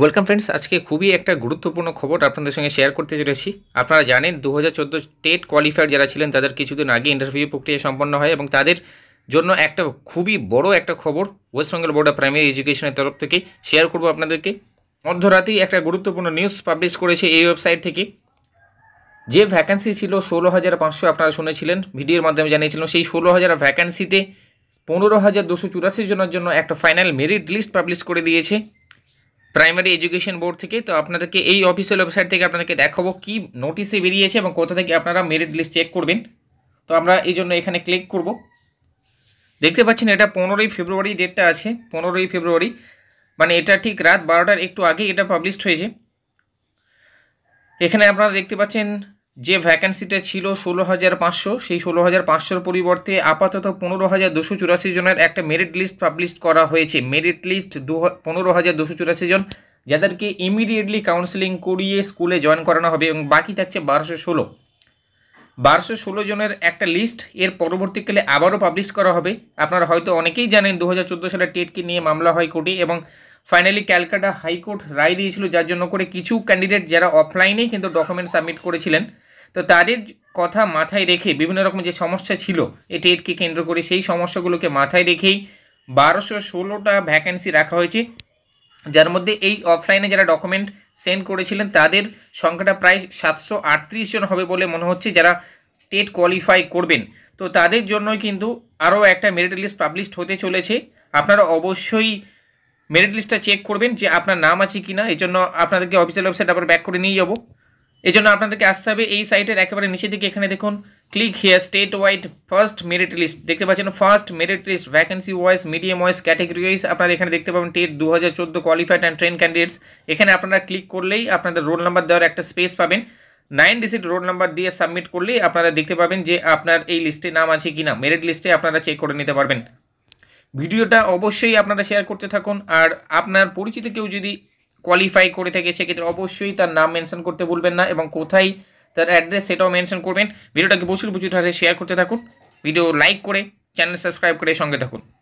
welcome friends আজকে খুবই একটা গুরুত্বপূর্ণ খবর আপনাদের সঙ্গে শেয়ার করতে চলেছি আপনারা জানেন দু হাজার চোদ্দো স্টেট কোয়ালিফায়ার যারা ছিলেন তাদের কিছুদিন আগে ইন্টারভিউ প্রক্রিয়া সম্পন্ন হয় এবং তাদের জন্য একটা খুবই বড় একটা খবর West Bengal board of primary এডুকেশনের তরফ থেকে শেয়ার করব আপনাদেরকে অর্ধরাতেই একটা গুরুত্বপূর্ণ নিউজ পাবলিশ করেছে এই ওয়েবসাইট থেকে যে ভ্যাকান্সি ছিল ষোলো হাজার পাঁচশো আপনারা শুনেছিলেন ভিডিওর মাধ্যমে জানিয়েছিলেন সেই ষোলো হাজার ভ্যাকান্সিতে পনেরো হাজার দুশো চুরাশি জনের জন্য একটা ফাইনাল মেরিট লিস্ট পাবলিশ করে দিয়েছে প্রাইমারি এডুকেশন বোর্ড থেকে তো আপনাদেরকে এই অফিসিয়াল ওয়েবসাইট থেকে আপনাদেরকে দেখাবো কি নোটিশে বেরিয়েছে এবং কোথা থেকে আপনারা মেরিট লিস্ট চেক করবেন তো আমরা এই জন্য এখানে ক্লিক করব দেখতে পাচ্ছেন এটা পনেরোই ফেব্রুয়ারি ডেটটা আছে পনেরোই ফেব্রুয়ারি মানে এটা ঠিক রাত বারোটার একটু আগে এটা পাবলিশড হয়েছে এখানে আপনারা দেখতে পাচ্ছেন যে ভ্যাকেন্সিটা ছিল ষোলো হাজার পাঁচশো সেই ষোলো হাজার পাঁচশোর পরিবর্তে আপাতত পনেরো হাজার দুশো চুরাশি জনের একটা মেরিট লিস্ট পাবলিশ করা হয়েছে মেরিট লিস্ট দু পনেরো হাজার দুশো চুরাশি জন যাদেরকে ইমিডিয়েটলি কাউন্সেলিং করিয়ে স্কুলে জয়েন করানো হবে এবং বাকি থাকছে বারোশো ষোলো বারোশো ষোলো জনের একটা লিস্ট এর পরবর্তীকালে আবারও পাবলিশ করা হবে আপনারা হয়তো অনেকেই জানেন দু হাজার চোদ্দো সালে টেটকে নিয়ে মামলা হয় কোর্টে এবং ফাইনালি ক্যালকাটা হাইকোর্ট রায় দিয়েছিল যার জন্য করে কিছু ক্যান্ডিডেট যারা অফলাইনেই কিন্তু ডকুমেন্ট সাবমিট করেছিলেন তো তাদের কথা মাথায় রেখে বিভিন্ন রকম যে সমস্যা ছিল এটি এটকে কেন্দ্র করে সেই সমস্যাগুলোকে মাথায় রেখেই বারোশো ষোলোটা ভ্যাকেন্সি রাখা হয়েছে যার মধ্যে এই অফলাইনে যারা ডকুমেন্ট সেন্ড করেছিলেন তাদের সংখ্যাটা প্রায় সাতশো আটত্রিশ জন হবে বলে মনে হচ্ছে যারা টেট কোয়ালিফাই করবেন তো তাদের জন্যই কিন্তু আরও একটা মেরিট লিস্ট পাবলিশড হতে চলেছে আপনারা অবশ্যই মেরিট লিস্টটা চেক করবেন যে আপনার নাম আছে কি না এই জন্য আপনাদেরকে অফিসিয়াল ওয়েবসাইট আবার ব্যাক করে নিয়ে যাবো এই জন্য আপনাদেরকে আসতে হবে এই সাইটের একেবারে নিচে দিকে এখানে দেখুন click here state wide first merit list দেখতে পাচ্ছেন first merit list vacancy wise medium wise category wise আপনারা এখানে দেখতে পাবেন টেট দু হাজার চোদ্দো কোয়ালিফাইড অ্যান্ড ট্রেন ক্যান্ডিডেটস এখানে আপনারা ক্লিক করলেই আপনাদের রোল নাম্বার দেওয়ার একটা স্পেস পাবেন নাইন ডিজিট রোল নাম্বার দিয়ে সাবমিট করলেই আপনারা দেখতে পাবেন যে আপনার এই লিস্টে নাম আছে কি না মেরিট লিস্টে আপনারা চেক করে নিতে পারবেন ভিডিওটা অবশ্যই আপনারা শেয়ার করতে থাকুন আর আপনার পরিচিত কেউ যদি কোয়ালিফাই করে থাকে সেক্ষেত্রে অবশ্যই তার নাম মেনশন করতে ভুলবেন না এবং কোথায় তার অ্যাড্রেস সেটাও মেনশন করবেন ভিডিওটাকে প্রচুর প্রচুর হারে শেয়ার করতে থাকুন ভিডিও লাইক করে চ্যানেল সাবস্ক্রাইব করে সঙ্গে থাকুন